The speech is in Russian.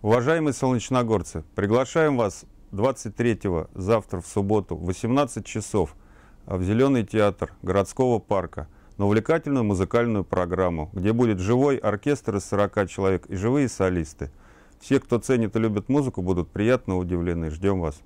Уважаемые солнечногорцы, приглашаем вас 23-го, завтра в субботу, в 18 часов, в Зеленый театр городского парка на увлекательную музыкальную программу, где будет живой оркестр из 40 человек и живые солисты. Все, кто ценит и любит музыку, будут приятно удивлены. Ждем вас.